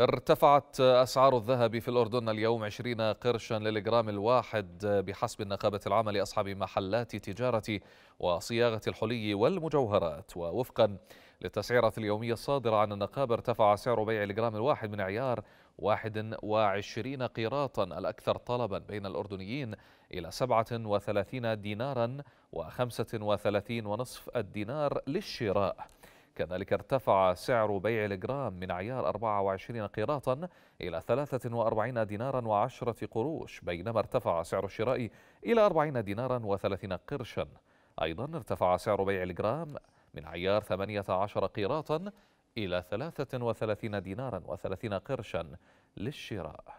ارتفعت أسعار الذهب في الأردن اليوم 20 قرشا للجرام الواحد بحسب النقابة العامة لأصحاب محلات تجارة وصياغة الحلي والمجوهرات ووفقا للتسعيرة اليومية الصادرة عن النقابة ارتفع سعر بيع الجرام الواحد من عيار 21 قيراطا الأكثر طلبا بين الأردنيين إلى 37 دينارا و35 ونصف الدينار للشراء كذلك ارتفع سعر بيع الجرام من عيار 24 قيراطا إلى 43 دينارا وعشرة قروش بينما ارتفع سعر الشراء إلى 40 دينارا و30 قرشا أيضا ارتفع سعر بيع الجرام من عيار 18 قيراطا إلى 33 دينارا و30 قرشا للشراء